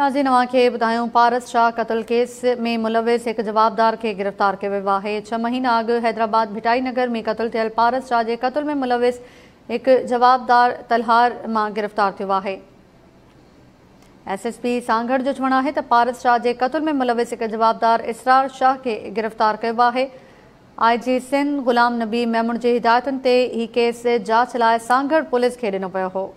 Nazi नवा खे ॿुधायूं पारस शाह क़तल केस में मुलविस एक जवाबदार के गिरफ़्तार कयो वियो छह महीना अग हैदराबाद भिटाई नगर में क़तल थियल पारस शाह के कत्ल में मुलविस एक जवाबदार तलहार में गिरफ़्तार एस एस एसएसपी सांगड़ जो चवणु है पारस शाह के कत्ल में मुलविस एक जवाबदार इसरार शाह के गिरफ़्तार किया आहे आई जी सिंध ग़ुलाम नबी मेमण की हिदायत से ही केस जांच लाइ सांगड़ पुलिस के ॾिनो पो हो